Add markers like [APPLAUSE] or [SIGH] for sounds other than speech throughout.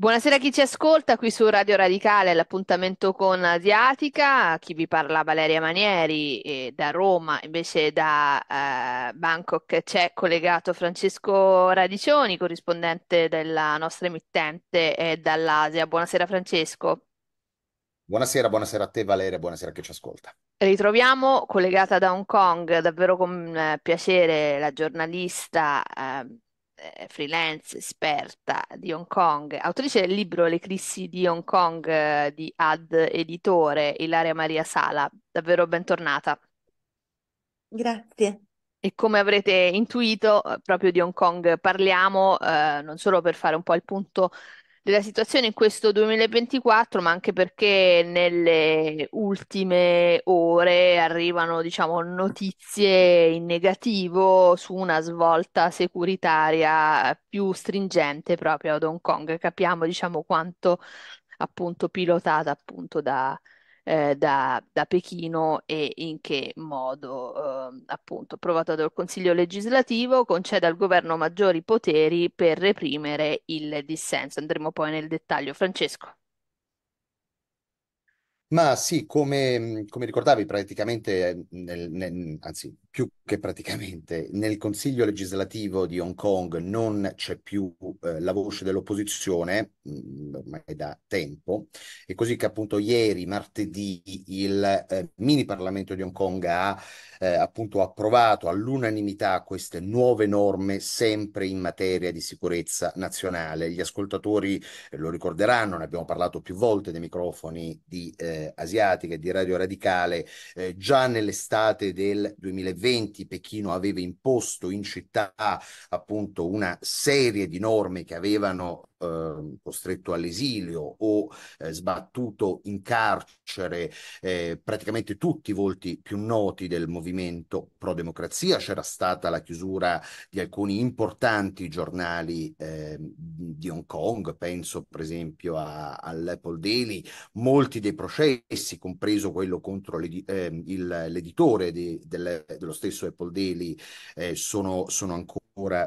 Buonasera a chi ci ascolta qui su Radio Radicale, l'appuntamento con Asiatica, chi vi parla Valeria Manieri e da Roma, invece da eh, Bangkok c'è collegato Francesco Radicioni, corrispondente della nostra emittente e dall'Asia. Buonasera Francesco. Buonasera, buonasera a te Valeria, buonasera a chi ci ascolta. Ritroviamo collegata da Hong Kong, davvero con eh, piacere, la giornalista eh, eh, freelance, esperta di Hong Kong, autrice del libro Le crisi di Hong Kong eh, di Ad Editore Ilaria Maria Sala. Davvero bentornata. Grazie. E come avrete intuito, eh, proprio di Hong Kong parliamo, eh, non solo per fare un po' il punto della situazione in questo 2024, ma anche perché nelle ultime ore arrivano, diciamo, notizie in negativo su una svolta securitaria più stringente proprio ad Hong Kong. Capiamo, diciamo, quanto appunto pilotata appunto da, eh, da, da, Pechino e in che modo eh, appunto approvato dal Consiglio legislativo concede al governo maggiori poteri per reprimere il dissenso. Andremo poi nel dettaglio. Francesco. Ma sì, come, come ricordavi, praticamente, nel- nel- anzi, più che praticamente, nel Consiglio legislativo di Hong Kong non c'è più eh, la voce dell'opposizione, mm, ormai da tempo, e così che appunto ieri, martedì, il eh, mini Parlamento di Hong Kong ha eh, appunto approvato all'unanimità queste nuove norme sempre in materia di sicurezza nazionale. Gli ascoltatori eh, lo ricorderanno, ne abbiamo parlato più volte dei microfoni di eh, Asiatica e di Radio Radicale, eh, già nell'estate del 2020 Pechino aveva imposto in città appunto una serie di norme che avevano Ehm, costretto all'esilio o eh, sbattuto in carcere eh, praticamente tutti i volti più noti del movimento pro democrazia, c'era stata la chiusura di alcuni importanti giornali eh, di Hong Kong, penso per esempio all'Apple Daily, molti dei processi, compreso quello contro ehm, l'editore di, de, dello stesso Apple Daily, eh, sono, sono ancora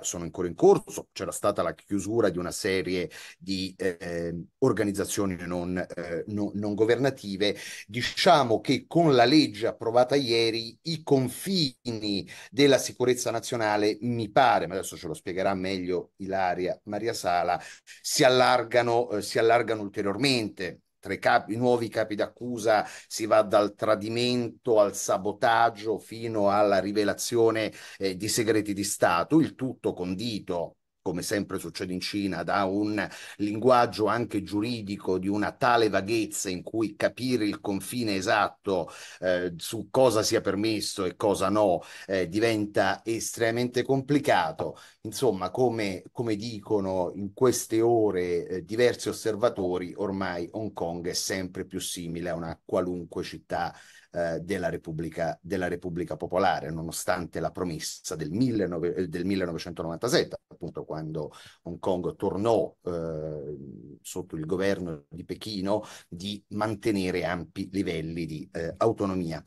sono ancora in corso, c'era stata la chiusura di una serie di eh, organizzazioni non, eh, no, non, governative, diciamo che con la legge approvata ieri i confini della sicurezza nazionale, mi pare, ma adesso ce lo spiegherà meglio Ilaria Maria Sala, si allargano, eh, si allargano ulteriormente tra i, capi, nuovi capi d'accusa si va dal tradimento al sabotaggio fino alla rivelazione eh, di segreti di Stato, il tutto condito come sempre succede in Cina, da un linguaggio anche giuridico di una tale vaghezza in cui capire il confine esatto eh, su cosa sia permesso e cosa no eh, diventa estremamente complicato. Insomma, come, come dicono in queste ore eh, diversi osservatori, ormai Hong Kong è sempre più simile a una qualunque città eh, della, Repubblica, della, Repubblica, Popolare, nonostante la promessa del, 19, eh, del 1997, appunto quando Hong Kong tornò eh, sotto il governo di Pechino, di mantenere ampi livelli di eh, autonomia.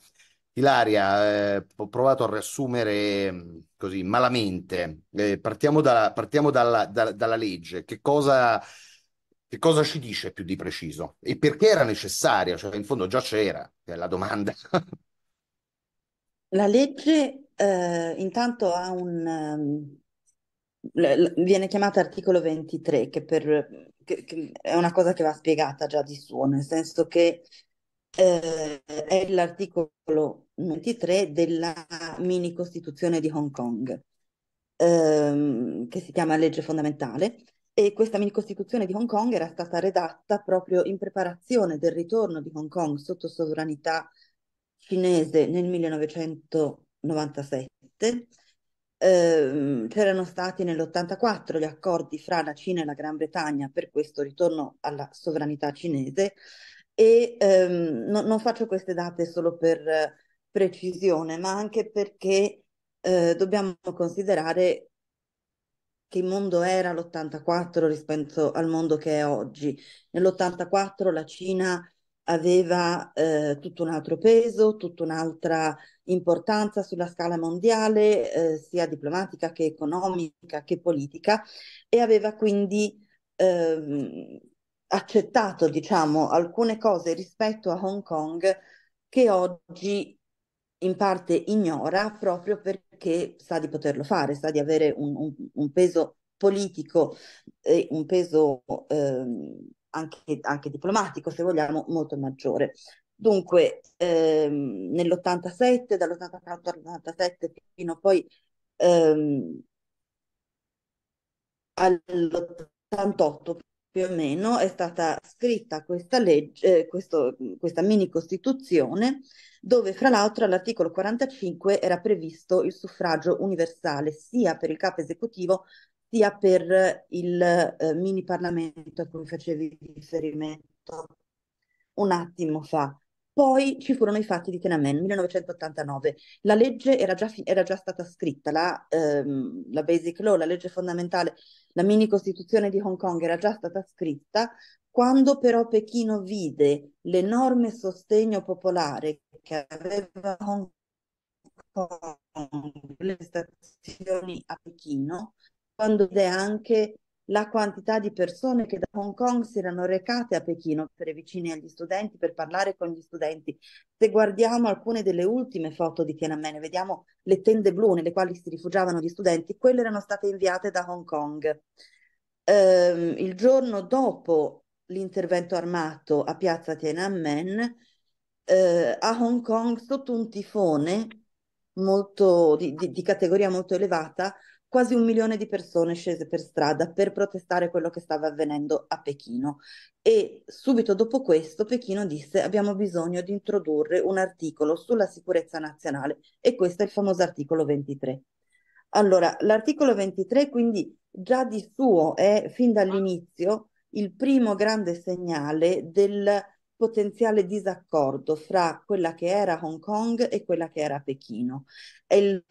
Ilaria, eh, ho provato a riassumere mm, così malamente. Eh, partiamo, da, partiamo dalla, da, dalla legge. Che cosa, che cosa ci dice più di preciso? E perché era necessaria? Cioè, in fondo già c'era, è la domanda. La legge eh, intanto ha un... Um, viene chiamata articolo 23, che, per, che, che è una cosa che va spiegata già di suo, nel senso che eh, è l'articolo 23 della mini Costituzione di Hong Kong, ehm, che si chiama legge fondamentale, e questa mini costituzione di Hong Kong era stata redatta proprio in preparazione del ritorno di Hong Kong sotto sovranità cinese nel 1997. Eh, c'erano stati nell'84 gli accordi fra la Cina e la Gran Bretagna per questo ritorno alla sovranità cinese e ehm, no, non faccio queste date solo per precisione, ma anche perché eh, dobbiamo considerare che mondo era l'84 rispetto al mondo che è oggi. Nell'84 la Cina aveva eh, tutto un altro peso, tutta un'altra importanza sulla scala mondiale, eh, sia diplomatica che economica che politica, e aveva quindi eh, accettato, diciamo, alcune cose rispetto a Hong Kong che oggi in parte ignora proprio perché che sa di poterlo fare, sa di avere un, un, un peso politico e un peso eh, anche, anche, diplomatico, se vogliamo, molto maggiore. Dunque, ehm, nell'87, dall'84 all'87 fino poi ehm, all'88 più o meno è stata scritta questa legge, eh, questo, questa mini costituzione, dove fra l'altro all'articolo 45 era previsto il suffragio universale sia per il capo esecutivo sia per eh, il eh, mini parlamento a cui facevi riferimento un attimo fa. Poi ci furono i fatti di Tiananmen, 1989. La legge era già, fi- era già stata scritta, la, ehm, la, Basic Law, la legge fondamentale, la mini costituzione di Hong Kong era già stata scritta, quando però Pechino vide l'enorme sostegno popolare che aveva Hong Kong, le stazioni a Pechino, quando vide anche la quantità di persone che da Hong Kong si erano recate a Pechino per vicine agli studenti, per parlare con gli studenti. Se guardiamo alcune delle ultime foto di Tiananmen, vediamo le tende blu nelle quali si rifugiavano gli studenti, quelle erano state inviate da Hong Kong. Ehm, il giorno dopo l'intervento armato a piazza Tiananmen, eh, a Hong Kong, sotto un tifone molto, di, di, di categoria molto elevata, quasi un milione di persone scese per strada per protestare quello che stava avvenendo a Pechino e subito dopo questo Pechino disse abbiamo bisogno di introdurre un articolo sulla sicurezza nazionale e questo è il famoso articolo 23. Allora, l'articolo 23 quindi già di suo è fin dall'inizio il primo grande segnale del potenziale disaccordo fra quella che era Hong Kong e quella che era Pechino. È il,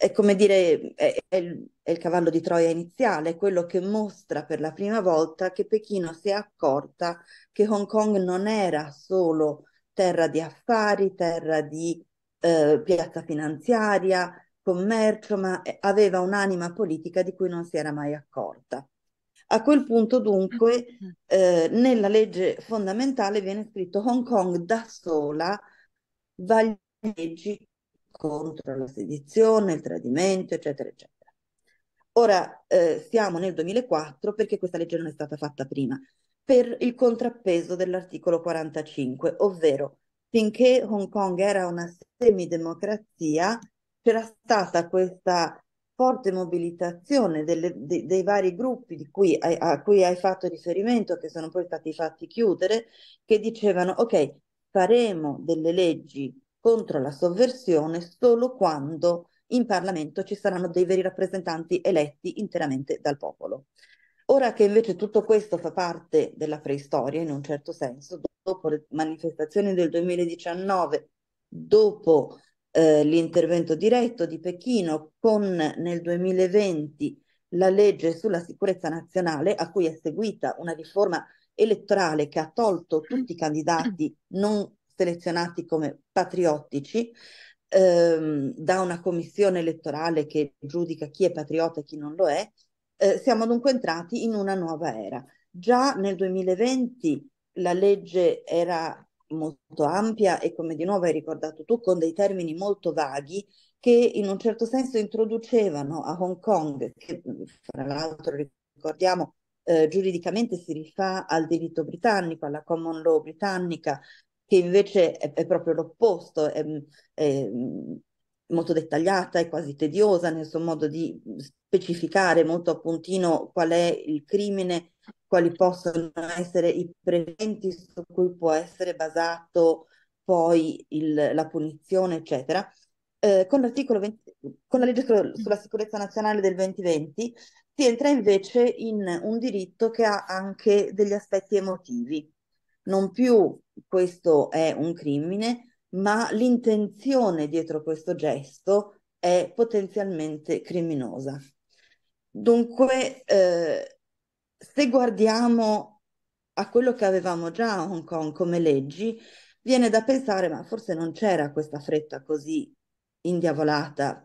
è come dire, è, è, il, è, il, cavallo di Troia iniziale, quello che mostra per la prima volta che Pechino si è accorta che Hong Kong non era solo terra di affari, terra di eh, piazza finanziaria, commercio, ma aveva un'anima politica di cui non si era mai accorta. A quel punto dunque mm-hmm. eh, nella legge fondamentale viene scritto Hong Kong da sola vaglieggi contro la sedizione, il tradimento, eccetera, eccetera. Ora eh, siamo nel 2004 perché questa legge non è stata fatta prima, per il contrappeso dell'articolo 45, ovvero finché Hong Kong era una semidemocrazia, c'era stata questa forte mobilitazione delle, de, dei vari gruppi cui hai, a cui hai fatto riferimento, che sono poi stati fatti chiudere, che dicevano ok, faremo delle leggi contro la sovversione solo quando in Parlamento ci saranno dei veri rappresentanti eletti interamente dal popolo. Ora che invece tutto questo fa parte della preistoria, in un certo senso, dopo le manifestazioni del 2019, dopo eh, l'intervento diretto di Pechino, con nel 2020 la legge sulla sicurezza nazionale, a cui è seguita una riforma elettorale che ha tolto tutti i candidati non selezionati come patriottici ehm, da una commissione elettorale che giudica chi è patriota e chi non lo è, eh, siamo dunque entrati in una nuova era. Già nel 2020 la legge era molto ampia e come di nuovo hai ricordato tu con dei termini molto vaghi che in un certo senso introducevano a Hong Kong, che mm, fra l'altro ricordiamo eh, giuridicamente si rifà al diritto britannico, alla common law britannica, che invece è, è proprio l'opposto, è, mm, è, mm, molto dettagliata, e quasi tediosa nel suo modo di specificare molto a puntino qual è il crimine, quali possono essere i presenti su cui può essere basato poi il, la punizione, eccetera. Eh, con, 20, con, la legge sulla sicurezza nazionale del 2020 si entra invece in un diritto che ha anche degli aspetti emotivi non più questo è un crimine, ma l'intenzione dietro questo gesto è potenzialmente criminosa. Dunque, eh, se guardiamo a quello che avevamo già a Hong Kong come leggi, viene da pensare, ma forse non c'era questa fretta così indiavolata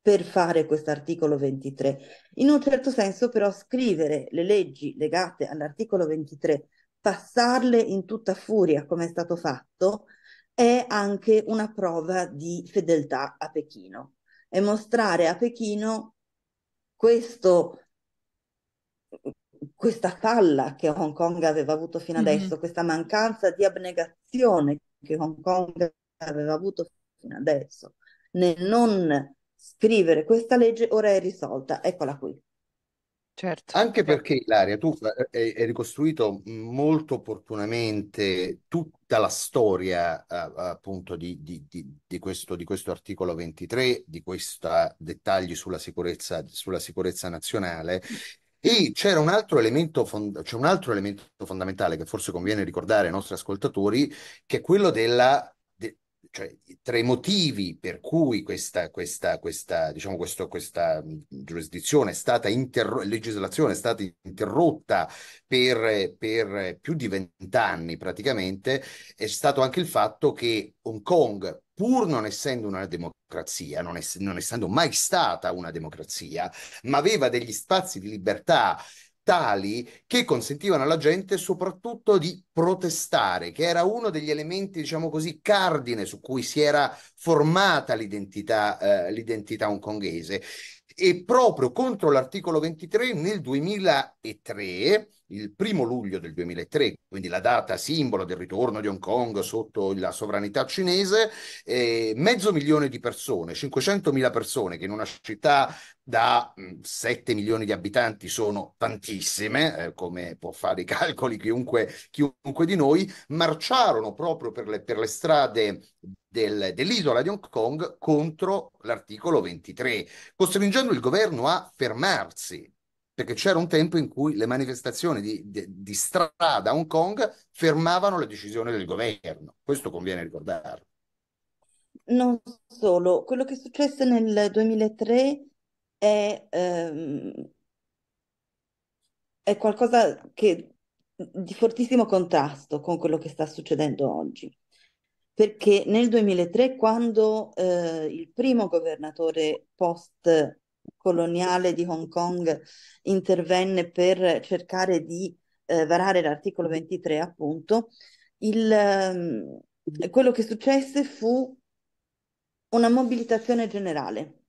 per fare questo articolo 23. In un certo senso però scrivere le leggi legate all'articolo 23 passarle in tutta furia come è stato fatto è anche una prova di fedeltà a Pechino e mostrare a Pechino questo, questa falla che Hong Kong aveva avuto fino mm-hmm. adesso, mm-hmm. questa mancanza di abnegazione che Hong Kong aveva avuto fino adesso nel non scrivere questa legge, ora è risolta, eccola qui. Certo, Anche certo. perché, Ilaria, tu eh, eh, hai ricostruito molto opportunamente tutta la storia, eh, appunto, di, di- di- di questo, di questo articolo 23, di questi dettagli sulla sicurezza, sulla sicurezza nazionale. E c'era un altro elemento, c'è un altro elemento fondamentale che forse conviene ricordare ai nostri ascoltatori, che è quello della cioè, tra i motivi per cui questa, questa, questa, diciamo, questo, questa mm, giurisdizione è stata interrotta, legislazione è stata interrotta per, per più di vent'anni praticamente, è stato anche il fatto che Hong Kong, pur non essendo una democrazia, non, ess- non essendo mai stata una democrazia, ma aveva degli spazi di libertà tali che consentivano alla gente soprattutto di protestare, che era uno degli elementi, diciamo così, cardine su cui si era formata l'identità, eh, l'identità hongkongese. E proprio contro l'articolo 23 nel 2003 il primo luglio del 2003, quindi la data simbolo del ritorno di Hong Kong sotto la sovranità cinese, eh, mezzo milione di persone, 500.000 persone che in una città da 7 mm, milioni di abitanti sono tantissime, eh, come può fare i calcoli chiunque, chiunque di noi, marciarono proprio per le, per le strade del, dell'isola di Hong Kong contro l'articolo 23, costringendo il governo a fermarsi perché c'era un tempo in cui le manifestazioni di, di, di, strada a Hong Kong fermavano le decisioni del governo. Questo conviene ricordarlo. Non solo, quello che successe nel 2003 è, ehm, è qualcosa che, di fortissimo contrasto con quello che sta succedendo oggi. Perché nel 2003, quando eh, il primo governatore post coloniale di Hong Kong intervenne per cercare di eh, varare l'articolo 23, appunto, il, ehm, quello che successe fu una mobilitazione generale,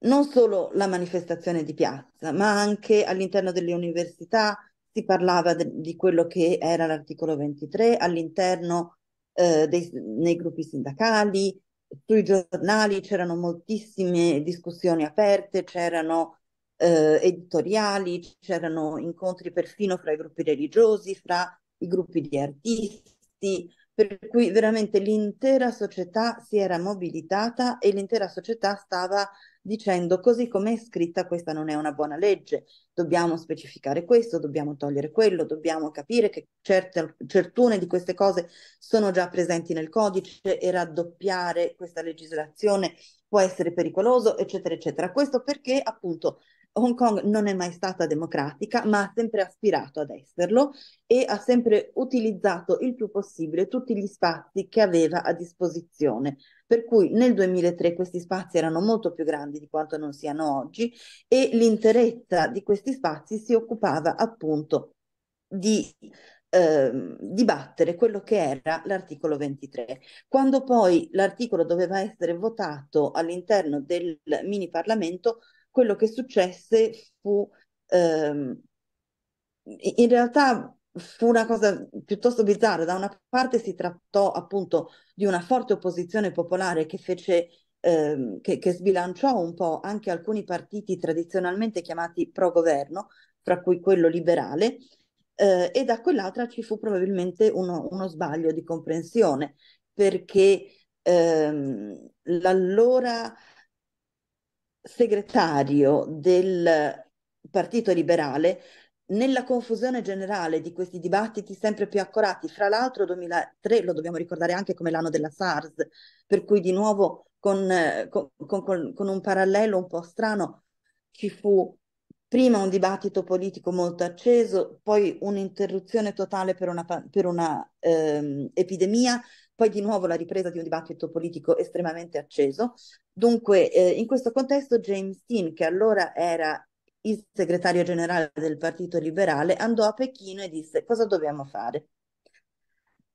non solo la manifestazione di piazza, ma anche all'interno delle università si parlava de, di quello che era l'articolo 23, all'interno eh, dei, nei gruppi sindacali, sui giornali c'erano moltissime discussioni aperte, c'erano eh, editoriali, c'erano incontri perfino fra i gruppi religiosi, fra i gruppi di artisti, per cui veramente l'intera società si era mobilitata e l'intera società stava dicendo così come è scritta questa non è una buona legge, dobbiamo specificare questo, dobbiamo togliere quello, dobbiamo capire che certe, certune di queste cose sono già presenti nel codice e raddoppiare questa legislazione può essere pericoloso, eccetera, eccetera. Questo perché appunto Hong Kong non è mai stata democratica, ma ha sempre aspirato ad esserlo e ha sempre utilizzato il più possibile tutti gli spazi che aveva a disposizione. Per cui nel 2003 questi spazi erano molto più grandi di quanto non siano oggi e l'interezza di questi spazi si occupava appunto di ehm, dibattere quello che era l'articolo 23. Quando poi l'articolo doveva essere votato all'interno del mini Parlamento, quello che successe fu, ehm, in realtà fu una cosa piuttosto bizzarra. Da una parte si trattò appunto di una forte opposizione popolare che fece ehm, che, che, sbilanciò un po' anche alcuni partiti tradizionalmente chiamati pro-governo, fra cui quello liberale, eh, e da quell'altra ci fu probabilmente uno, uno sbaglio di comprensione, perché ehm, l'allora segretario del Partito Liberale nella confusione generale di questi dibattiti sempre più accorati, fra l'altro 2003 lo dobbiamo ricordare anche come l'anno della SARS, per cui di nuovo con, con, con, con un parallelo un po' strano ci fu prima un dibattito politico molto acceso, poi un'interruzione totale per una, per una ehm, epidemia poi di nuovo la ripresa di un dibattito politico estremamente acceso. Dunque, eh, in questo contesto James Dean, che allora era il segretario generale del Partito Liberale, andò a Pechino e disse cosa dobbiamo fare.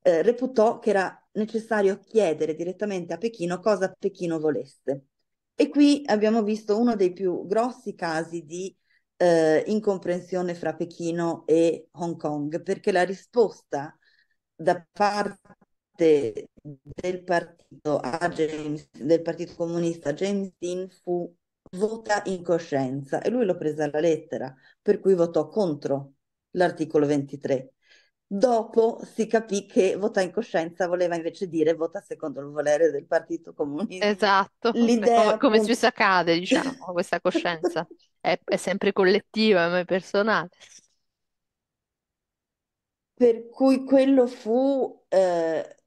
Eh, reputò che era necessario chiedere direttamente a Pechino cosa Pechino volesse. E qui abbiamo visto uno dei più grossi casi di eh, incomprensione fra Pechino e Hong Kong, perché la risposta da parte parte del partito, a James, del partito comunista James Dean fu vota in coscienza e lui l'ho presa alla lettera, per cui votò contro l'articolo 23. Dopo si capì che vota in coscienza voleva invece dire vota secondo il volere del Partito Comunista. Esatto, L'idea come, come spesso accade, diciamo, questa coscienza è, è, sempre collettiva, ma è personale. Per cui quello fu eh,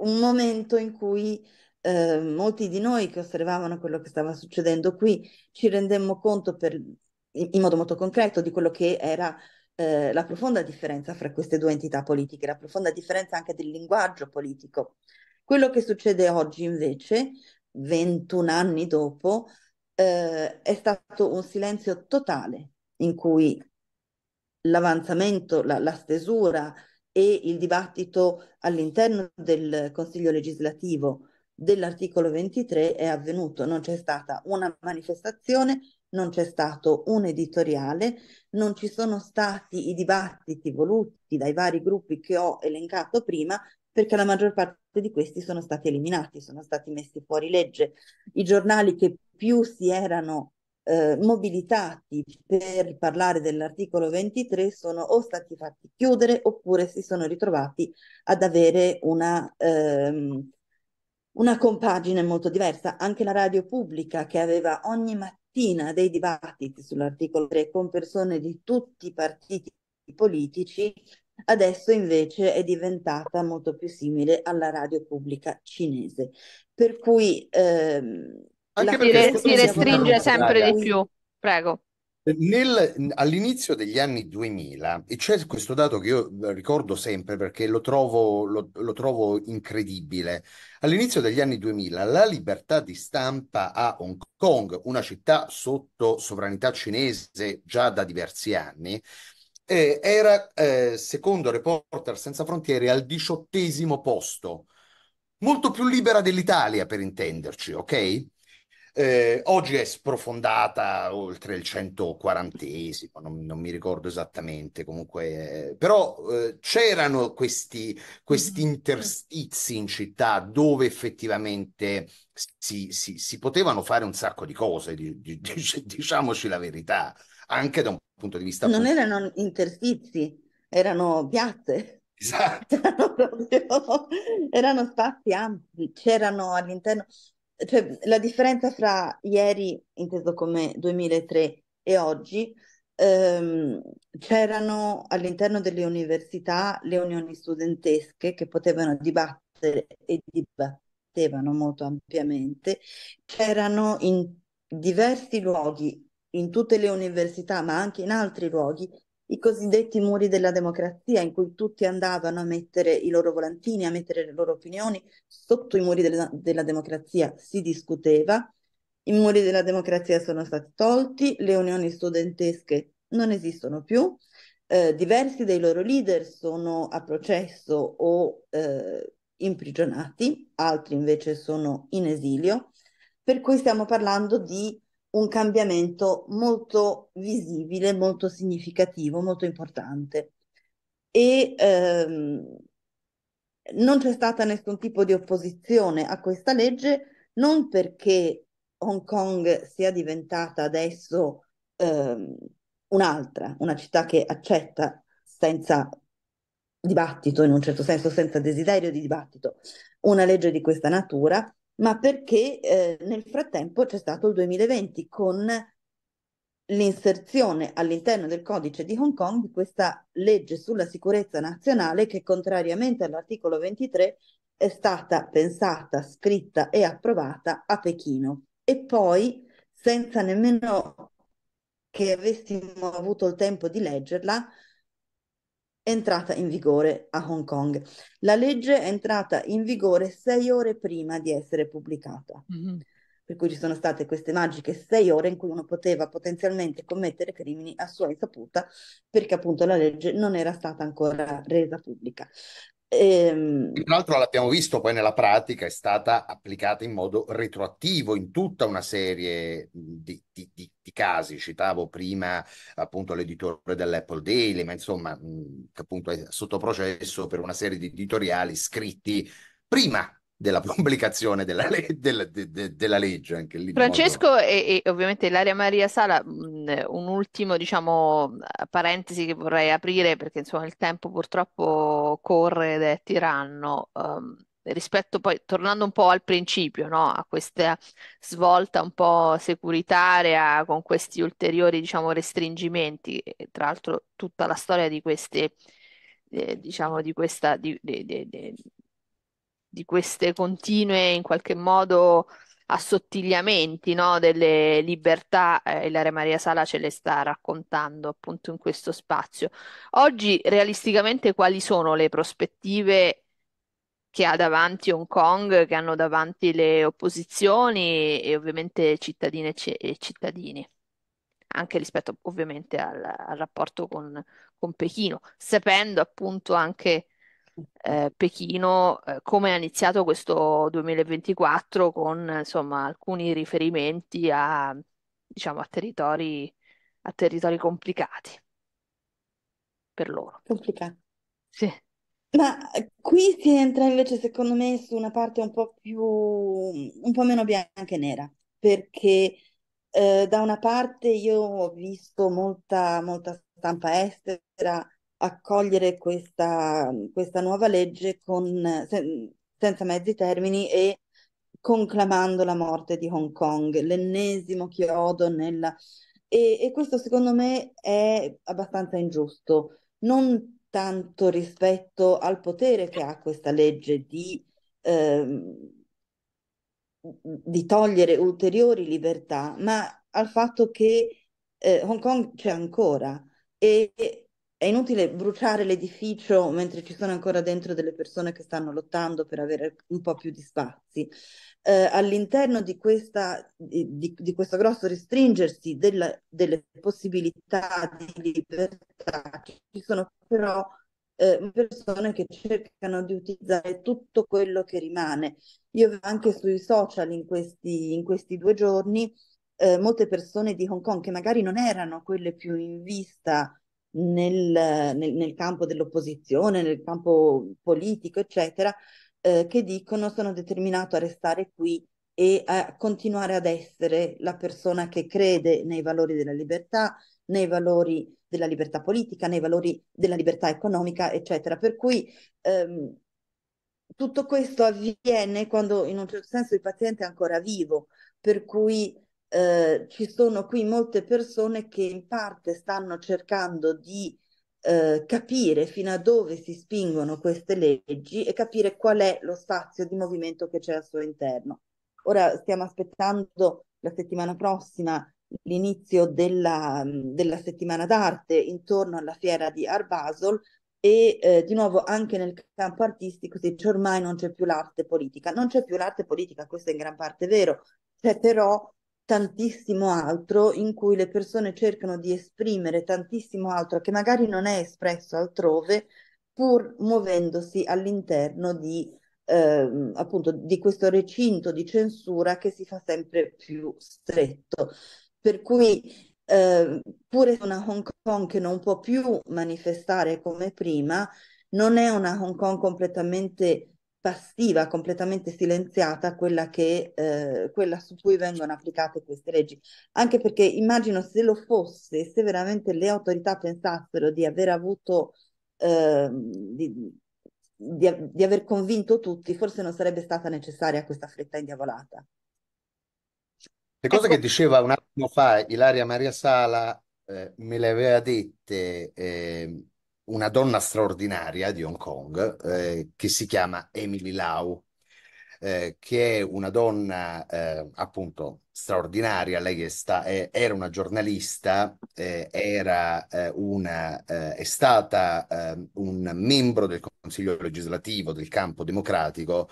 un momento in cui eh, molti di noi che osservavano quello che stava succedendo qui ci rendemmo conto per, in, modo molto concreto di quello che era eh, la profonda differenza fra queste due entità politiche, la profonda differenza anche del linguaggio politico. Quello che succede oggi invece, 21 anni dopo, eh, è stato un silenzio totale in cui l'avanzamento, la, la stesura, e il dibattito all'interno del Consiglio legislativo dell'articolo 23 è avvenuto, non c'è stata una manifestazione, non c'è stato un editoriale, non ci sono stati i dibattiti voluti dai vari gruppi che ho elencato prima, perché la maggior parte di questi sono stati eliminati, sono stati messi fuori legge. I giornali che più si erano eh, mobilitati per parlare dell'articolo 23 sono o stati fatti chiudere oppure si sono ritrovati ad avere una, ehm, una compagine molto diversa. Anche la radio pubblica che aveva ogni mattina dei dibattiti sull'articolo 3 con persone di tutti i partiti politici, adesso invece è diventata molto più simile alla radio pubblica cinese. Per cui ehm, anche si, re, si restringe sempre di più. Prego. Nel, all'inizio degli anni 2000, e c'è questo dato che io ricordo sempre perché lo trovo, lo, lo trovo, incredibile, all'inizio degli anni 2000 la libertà di stampa a Hong Kong, una città sotto sovranità cinese già da diversi anni, eh, era, eh, secondo Reporter Senza Frontiere, al diciottesimo posto, molto più libera dell'Italia per intenderci, ok? Eh, oggi è sprofondata oltre il 140esimo, non, non mi ricordo esattamente, comunque, eh, però eh, c'erano questi, questi mm-hmm. interstizi in città dove effettivamente si, si, si, potevano fare un sacco di cose, di, di, [LAUGHS] diciamoci la verità, anche da un punto di vista... Non pubblico. erano interstizi, erano piazze. Esatto. [LAUGHS] Erano, proprio, erano spazi ampi, c'erano all'interno, cioè, la differenza fra ieri, inteso come 2003, e oggi, ehm, c'erano all'interno delle università le unioni studentesche che potevano dibattere e dibattevano molto ampiamente, c'erano in diversi luoghi, in tutte le università, ma anche in altri luoghi, i cosiddetti muri della democrazia, in cui tutti andavano a mettere i loro volantini, a mettere le loro opinioni sotto i muri della, della democrazia, si discuteva, i muri della democrazia sono stati tolti, le unioni studentesche non esistono più, eh, diversi dei loro leader sono a processo o eh, imprigionati, altri invece sono in esilio, per cui stiamo parlando di un cambiamento molto visibile, molto significativo, molto importante. E ehm, non c'è stata nessun tipo di opposizione a questa legge, non perché Hong Kong sia diventata adesso ehm, un'altra, una città che accetta senza dibattito, in un certo senso senza desiderio di dibattito, una legge di questa natura, ma perché eh, nel frattempo c'è stato il 2020 con l'inserzione all'interno del codice di Hong Kong di questa legge sulla sicurezza nazionale che contrariamente all'articolo 23 è stata pensata, scritta e approvata a Pechino e poi senza nemmeno che avessimo avuto il tempo di leggerla entrata in vigore a Hong Kong. La legge è entrata in vigore sei ore prima di essere pubblicata. Mm-hmm. Per cui ci sono state queste magiche sei ore in cui uno poteva potenzialmente commettere crimini a sua insaputa perché appunto la legge non era stata ancora resa pubblica. Ehm... Tra l'altro l'abbiamo visto poi nella pratica, è stata applicata in modo retroattivo in tutta una serie di, di, di casi. Citavo prima appunto l'editore dell'Apple Daily, ma insomma, mh, appunto è sotto processo per una serie di editoriali scritti prima della [LAUGHS] pubblicazione della, le- della, de- de- della legge. Anche lì Francesco modo... e, e, ovviamente Laria Maria Sala, mh, un ultimo diciamo parentesi che vorrei aprire perché insomma il tempo purtroppo corre ed è tiranno. Um, rispetto poi, tornando un po' al principio, no? a questa svolta un po' securitaria con questi ulteriori, diciamo, restringimenti, tra l'altro tutta la storia di queste, eh, diciamo, di questa, di, di, di, queste continue, in qualche modo, assottigliamenti, no? delle libertà, eh, Ilaria Maria Sala ce le sta raccontando appunto in questo spazio. Oggi, realisticamente, quali sono le prospettive che ha davanti Hong Kong, che hanno davanti le opposizioni e ovviamente cittadine e cittadini, anche rispetto ovviamente al, al rapporto con, con, Pechino, sapendo appunto anche eh, Pechino eh, come ha iniziato questo 2024 con insomma alcuni riferimenti a, diciamo, a territori, a territori complicati per loro. Complicati. Sì. Ma qui si entra invece, secondo me, su una parte un po' più, un po' meno bianca e nera, perché eh, da una parte io ho visto molta, molta stampa estera accogliere questa, questa nuova legge con, sen- senza mezzi termini e conclamando la morte di Hong Kong, l'ennesimo chiodo nella... E, e questo secondo me è abbastanza ingiusto. Non tanto rispetto al potere che ha questa legge di, ehm, di togliere ulteriori libertà, ma al fatto che eh, Hong Kong c'è ancora e è inutile bruciare l'edificio mentre ci sono ancora dentro delle persone che stanno lottando per avere un po' più di spazi. Eh, all'interno di, questa, di, di, questo grosso restringersi della, delle possibilità di libertà ci sono però eh, persone che cercano di utilizzare tutto quello che rimane. Io anche sui social in questi, in questi due giorni eh, molte persone di Hong Kong che magari non erano quelle più in vista nel, nel, nel campo dell'opposizione, nel campo politico, eccetera, eh, che dicono sono determinato a restare qui e a continuare ad essere la persona che crede nei valori della libertà, nei valori della libertà politica, nei valori della libertà economica, eccetera. Per cui ehm, tutto questo avviene quando in un certo senso il paziente è ancora vivo, per cui eh, ci sono qui molte persone che in parte stanno cercando di eh, capire fino a dove si spingono queste leggi e capire qual è lo spazio di movimento che c'è al suo interno. Ora stiamo aspettando la settimana prossima l'inizio della, della settimana d'arte intorno alla fiera di Arbasol e eh, di nuovo anche nel campo artistico si dice ormai non c'è più l'arte politica. Non c'è più l'arte politica, questo è in gran parte vero, c'è però tantissimo altro in cui le persone cercano di esprimere tantissimo altro che magari non è espresso altrove pur muovendosi all'interno di eh, appunto di questo recinto di censura che si fa sempre più stretto per cui eh, pure una Hong Kong che non può più manifestare come prima non è una Hong Kong completamente passiva, completamente silenziata quella, che, eh, quella su cui vengono applicate queste leggi. Anche perché immagino se lo fosse, se veramente le autorità pensassero di aver avuto, eh, di, di, di aver convinto tutti, forse non sarebbe stata necessaria questa fretta indiavolata. Le cose ecco. che diceva un attimo fa Ilaria Maria Sala eh, me le aveva dette eh, una donna straordinaria di Hong Kong eh, che si chiama Emily Lau, eh, che è una donna eh, appunto straordinaria. Lei sta, era una giornalista, eh, era, eh, una, eh, è stata un membro del Consiglio legislativo del campo democratico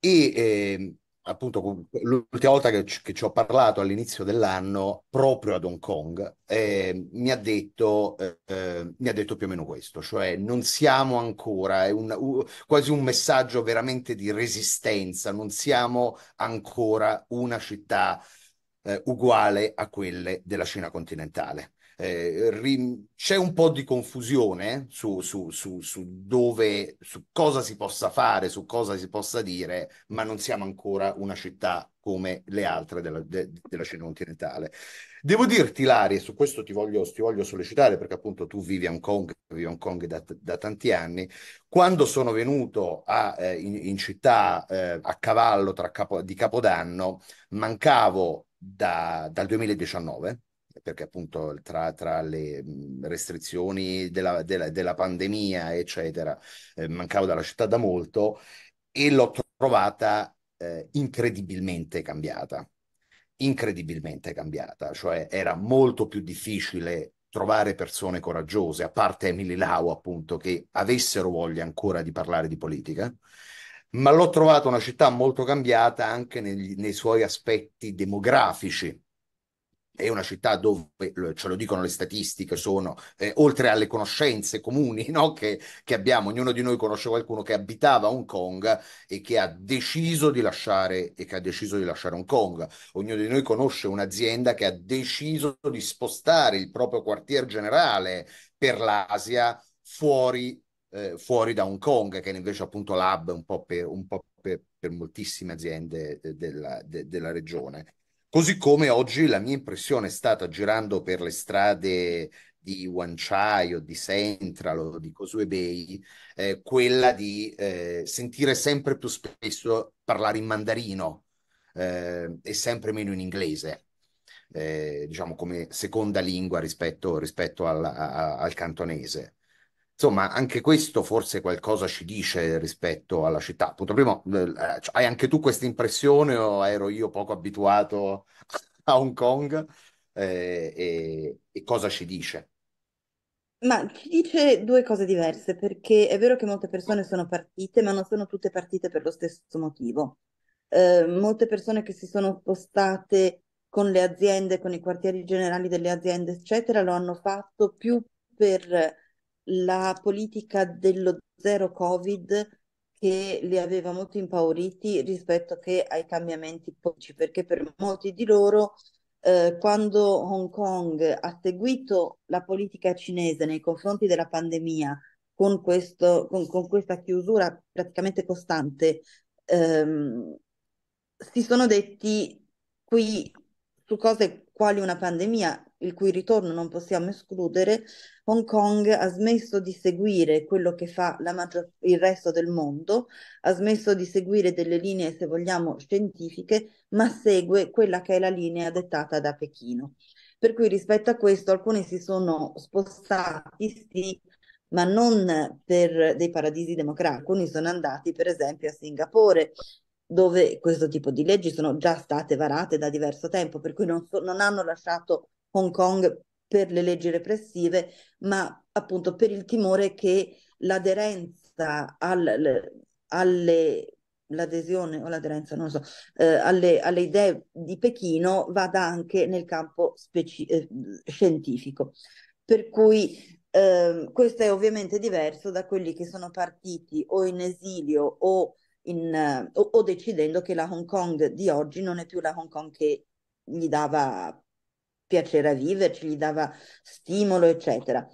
e ehm, appunto l'ultima volta che ci, che ci, ho parlato all'inizio dell'anno proprio ad Hong Kong eh, mi, ha detto, eh, eh mi ha detto più o meno questo cioè non siamo ancora è un, quasi un messaggio veramente di resistenza non siamo ancora una città eh, uguale a quelle della Cina continentale eh, ri, c'è un po' di confusione su, su, su, su, dove, su cosa si possa fare, su cosa si possa dire, ma non siamo ancora una città come le altre della, de, della scena continentale. Devo dirti, Lari, e su questo ti voglio, ti voglio, sollecitare, perché appunto tu vivi a Hong Kong, vivi a Hong Kong da, da tanti anni, quando sono venuto a, eh, in, in, città eh, a cavallo tra capo, di Capodanno, mancavo da, dal 2019 perché appunto tra, tra le restrizioni della, della, della pandemia, eccetera, eh, mancavo dalla città da molto e l'ho trovata eh, incredibilmente cambiata, incredibilmente cambiata, cioè era molto più difficile trovare persone coraggiose, a parte Emily Lau appunto, che avessero voglia ancora di parlare di politica, ma l'ho trovata una città molto cambiata anche negli, nei suoi aspetti demografici, è una città dove, ce lo dicono le statistiche, sono eh, oltre alle conoscenze comuni [LAUGHS] no? che, che, abbiamo, ognuno di noi conosce qualcuno che abitava a Hong Kong e che ha deciso di lasciare, e che ha deciso di lasciare Hong Kong. Ognuno di noi conosce un'azienda che ha deciso di spostare il proprio quartier generale per l'Asia fuori, eh, fuori da Hong Kong, che è invece appunto l'hub un po' per, un po per, per moltissime aziende eh, della, de, della regione. Così come oggi la mia impressione è stata girando per le strade di Wanciai o di Central o di Cosue Bay, eh, quella di eh, sentire sempre più spesso parlare in mandarino eh, e sempre meno in inglese. Eh, diciamo come seconda lingua rispetto, rispetto al, a, al cantonese. Insomma, anche questo forse qualcosa ci dice rispetto alla città. Punto primo, eh, cioè, hai anche tu questa impressione o ero io poco abituato a Hong Kong? Eh, e, e cosa ci dice? Ma ci dice due cose diverse, perché è vero che molte persone sono partite, ma non sono tutte partite per lo stesso motivo. Eh, molte persone che si sono spostate con le aziende, con i quartieri generali delle aziende, eccetera, lo hanno fatto più per la politica dello zero Covid che li aveva molto impauriti rispetto che ai cambiamenti politici, perché per molti di loro eh, quando Hong Kong ha seguito la politica cinese nei confronti della pandemia con, questo, con, con questa chiusura praticamente costante, ehm, si sono detti qui su cose quali una pandemia, il cui ritorno non possiamo escludere, Hong Kong ha smesso di seguire quello che fa maggior, il resto del mondo, ha smesso di seguire delle linee, se vogliamo, scientifiche, ma segue quella che è la linea dettata da Pechino. Per cui rispetto a questo alcuni si sono spostati, sì, ma non per dei paradisi democratici. Alcuni sono andati, per esempio, a Singapore, dove questo tipo di leggi sono già state varate da diverso tempo, per cui non, so, non hanno lasciato Hong Kong per le leggi repressive, ma appunto per il timore che l'aderenza al, alle l'adesione o l'aderenza, non so, eh, alle, alle, idee di Pechino vada anche nel campo speci- eh, scientifico. Per cui eh, questo è ovviamente diverso da quelli che sono partiti o in esilio o in, o, o, decidendo che la Hong Kong di oggi non è più la Hong Kong che gli dava piacere a viverci, gli dava stimolo, eccetera.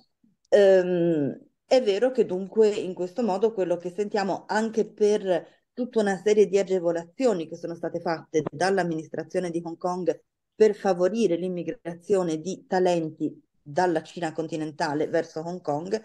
Ehm, è vero che dunque in questo modo quello che sentiamo anche per tutta una serie di agevolazioni che sono state fatte dall'amministrazione di Hong Kong per favorire l'immigrazione di talenti dalla Cina continentale verso Hong Kong,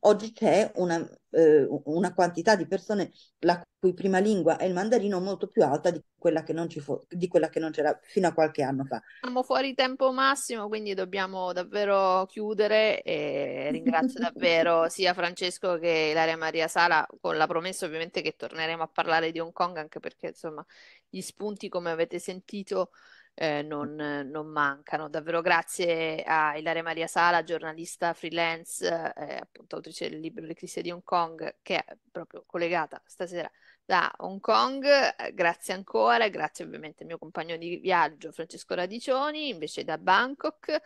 oggi c'è una, eh, una, quantità di persone la cui prima lingua è il mandarino molto più alta di quella che non, fu- di quella che non c'era fino a qualche anno fa. Siamo fuori tempo massimo, quindi dobbiamo davvero chiudere e ringrazio [LAUGHS] davvero sia Francesco che Ilaria Maria Sala con la promessa ovviamente che torneremo a parlare di Hong Kong anche perché insomma gli spunti come avete sentito eh, non, non, mancano. Davvero grazie a Ilaria Maria Sala, giornalista freelance, eh, appunto autrice del libro Le Crisi di Hong Kong, che è proprio collegata stasera da Hong Kong. Eh, grazie ancora, grazie ovviamente al mio compagno di viaggio Francesco Radicioni, invece da Bangkok,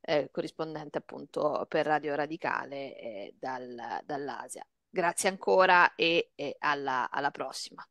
eh, corrispondente appunto per Radio Radicale eh, dal, dall'Asia. Grazie ancora e, e alla, alla prossima.